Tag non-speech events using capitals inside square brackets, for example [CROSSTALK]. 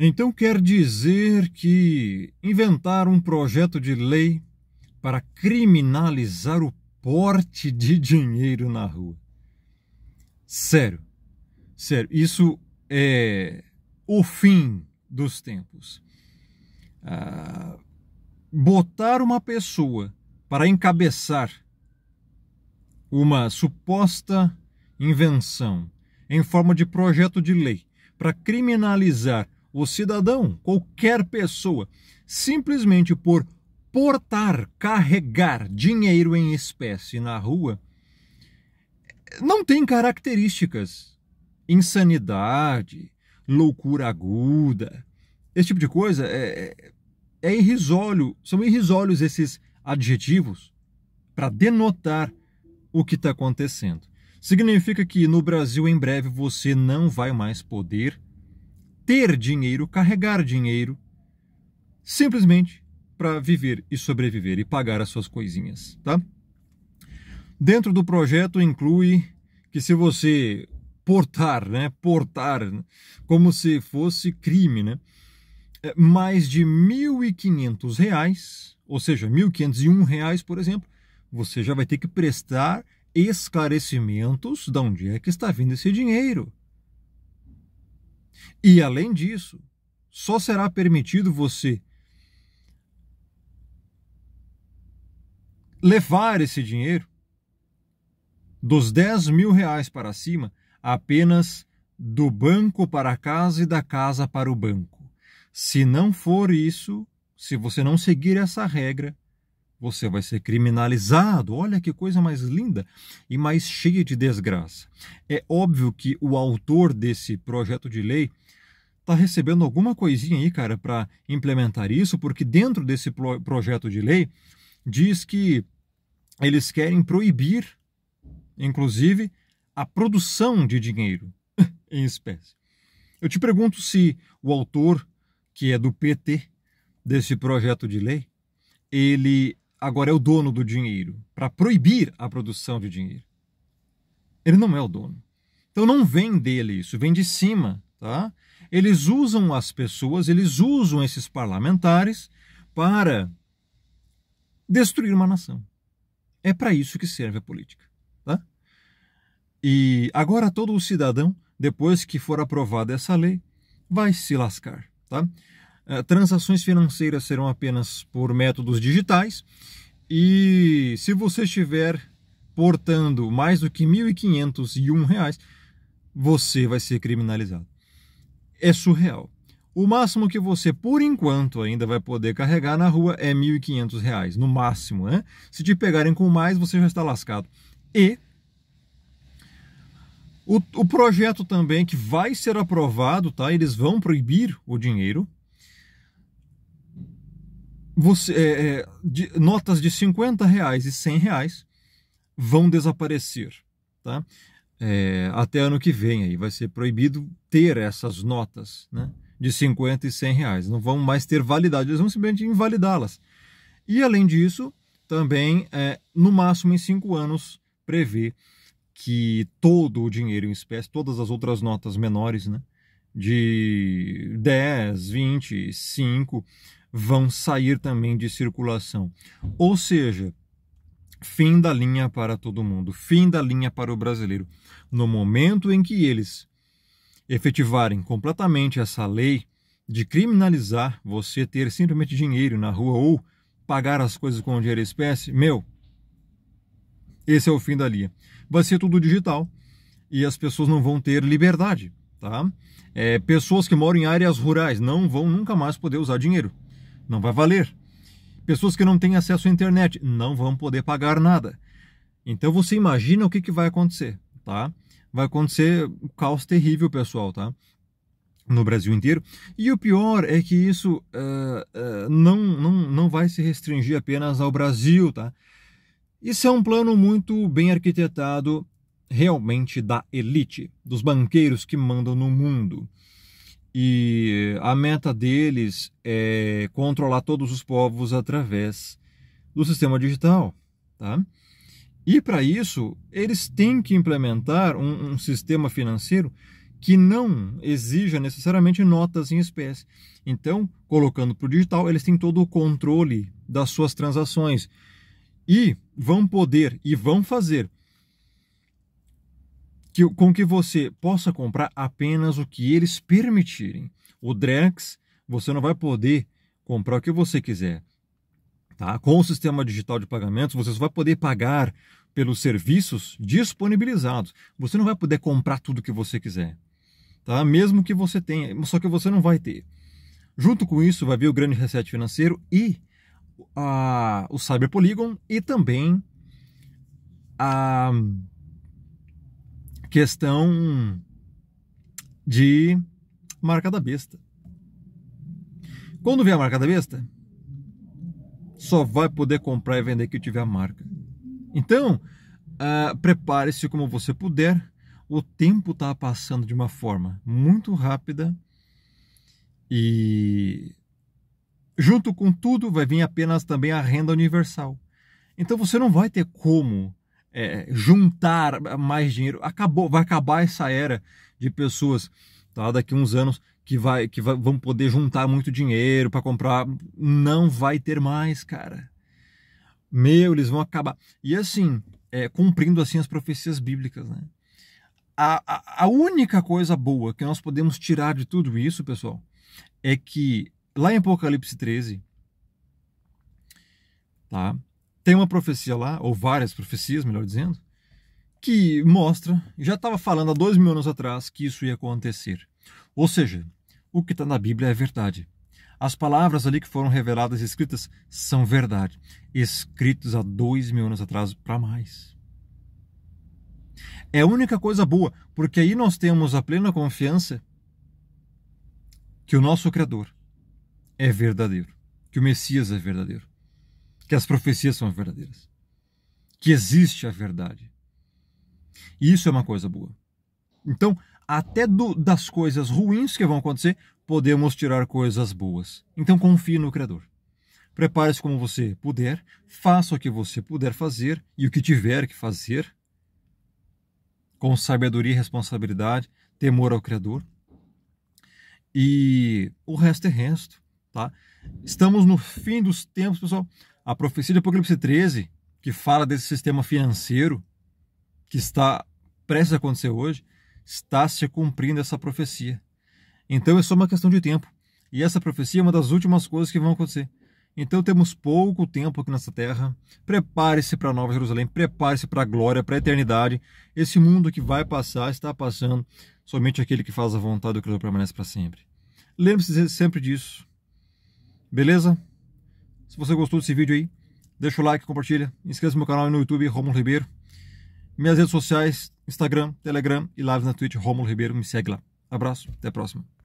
Então quer dizer que inventar um projeto de lei para criminalizar o porte de dinheiro na rua. Sério, sério, isso é o fim dos tempos. Ah, botar uma pessoa para encabeçar uma suposta invenção em forma de projeto de lei para criminalizar o cidadão, qualquer pessoa, simplesmente por portar, carregar dinheiro em espécie na rua, não tem características. Insanidade, loucura aguda, esse tipo de coisa é, é, é irrisório, são irrisórios esses adjetivos para denotar o que está acontecendo. Significa que no Brasil, em breve, você não vai mais poder ter dinheiro, carregar dinheiro, simplesmente para viver e sobreviver e pagar as suas coisinhas, tá? Dentro do projeto inclui que se você portar, né, portar, como se fosse crime, né, é mais de R$ 1.500, ou seja, R$ 1.501, por exemplo, você já vai ter que prestar esclarecimentos de onde é que está vindo esse dinheiro. E além disso, só será permitido você levar esse dinheiro dos 10 mil reais para cima apenas do banco para a casa e da casa para o banco. Se não for isso, se você não seguir essa regra, você vai ser criminalizado. Olha que coisa mais linda e mais cheia de desgraça. É óbvio que o autor desse projeto de lei está recebendo alguma coisinha aí, cara, para implementar isso, porque dentro desse projeto de lei diz que eles querem proibir, inclusive, a produção de dinheiro [LAUGHS] em espécie. Eu te pergunto se o autor, que é do PT, desse projeto de lei, ele agora é o dono do dinheiro, para proibir a produção de dinheiro. Ele não é o dono. Então não vem dele isso, vem de cima, tá? Eles usam as pessoas, eles usam esses parlamentares para destruir uma nação. É para isso que serve a política, tá? E agora todo o cidadão, depois que for aprovada essa lei, vai se lascar, tá? Eh, transações financeiras serão apenas por métodos digitais e se você estiver portando mais do que R$ 1.501, você vai ser criminalizado. É surreal. O máximo que você, por enquanto, ainda vai poder carregar na rua é R$ 1.500, no máximo, né? Se te pegarem com mais, você já está lascado. E o, o projeto também que vai ser aprovado, tá? Eles vão proibir o dinheiro, você, é, é, de, notas de 50 reais e 100 reais vão desaparecer, tá? É, até ano que vem aí vai ser proibido ter essas notas, né? De 50 e 100 reais, não vão mais ter validade, eles vão simplesmente invalidá-las. E além disso, também é, no máximo em cinco anos prevê que todo o dinheiro em espécie, todas as outras notas menores, né? De 10, 20, 5, vão sair também de circulação. Ou seja, fim da linha para todo mundo, fim da linha para o brasileiro. No momento em que eles efetivarem completamente essa lei de criminalizar você ter simplesmente dinheiro na rua ou pagar as coisas com dinheiro espécie, meu, esse é o fim da linha. Vai ser tudo digital e as pessoas não vão ter liberdade, tá? É, pessoas que moram em áreas rurais não vão nunca mais poder usar dinheiro não vai valer. Pessoas que não têm acesso à internet não vão poder pagar nada. Então você imagina o que, que vai acontecer, tá? Vai acontecer um caos terrível, pessoal, tá? No Brasil inteiro. E o pior é que isso uh, uh, não, não, não vai se restringir apenas ao Brasil, tá? Isso é um plano muito bem arquitetado, realmente da elite, dos banqueiros que mandam no mundo. E a meta deles é controlar todos os povos através do sistema digital. Tá? E para isso, eles têm que implementar um, um sistema financeiro que não exija necessariamente notas em espécie. Então, colocando para o digital, eles têm todo o controle das suas transações e vão poder e vão fazer que, com que você possa comprar apenas o que eles permitirem. O Drex, você não vai poder comprar o que você quiser. Tá? Com o sistema digital de pagamentos, você só vai poder pagar pelos serviços disponibilizados. Você não vai poder comprar tudo o que você quiser. Tá? Mesmo que você tenha, só que você não vai ter. Junto com isso, vai vir o grande reset financeiro e a, o Cyber Polygon e também a questão de marca da besta. Quando vier a marca da besta, só vai poder comprar e vender que tiver a marca. Então, uh, prepare-se como você puder. O tempo está passando de uma forma muito rápida e junto com tudo vai vir apenas também a renda universal. Então você não vai ter como é, juntar mais dinheiro. Acabou, vai acabar essa era de pessoas, tá? Daqui uns anos que vai que vai, vão poder juntar muito dinheiro para comprar, não vai ter mais, cara. Meu, eles vão acabar. E assim, é, cumprindo assim as profecias bíblicas, né? A, a, a única coisa boa que nós podemos tirar de tudo isso, pessoal, é que lá em Apocalipse 13, tá? tem uma profecia lá, ou várias profecias, melhor dizendo, que mostra, já estava falando há dois mil anos atrás que isso ia acontecer. Ou seja, o que está na Bíblia é verdade. As palavras ali que foram reveladas e escritas são verdade, escritos há dois mil anos atrás para mais. É a única coisa boa, porque aí nós temos a plena confiança que o nosso Criador é verdadeiro, que o Messias é verdadeiro que as profecias são verdadeiras, que existe a verdade. E isso é uma coisa boa. Então, até do, das coisas ruins que vão acontecer, podemos tirar coisas boas. Então, confie no Criador. Prepare-se como você puder, faça o que você puder fazer e o que tiver que fazer, com sabedoria e responsabilidade, temor ao Criador. E o resto é resto, tá? Estamos no fim dos tempos, pessoal. A profecia de Apocalipse 13, que fala desse sistema financeiro que está prestes a acontecer hoje, está se cumprindo essa profecia. Então é só uma questão de tempo. E essa profecia é uma das últimas coisas que vão acontecer. Então temos pouco tempo aqui nessa terra. Prepare-se para Nova Jerusalém, prepare-se para a glória, para a eternidade. Esse mundo que vai passar, está passando. Somente aquele que faz a vontade do Criador permanece para sempre. Lembre-se sempre disso. Beleza? Se você gostou desse vídeo aí, deixa o like, compartilha, inscreva-se no meu canal no YouTube, Romulo Ribeiro. Minhas redes sociais, Instagram, Telegram e lives na Twitch, Romulo Ribeiro, me segue lá. Abraço, até a próxima.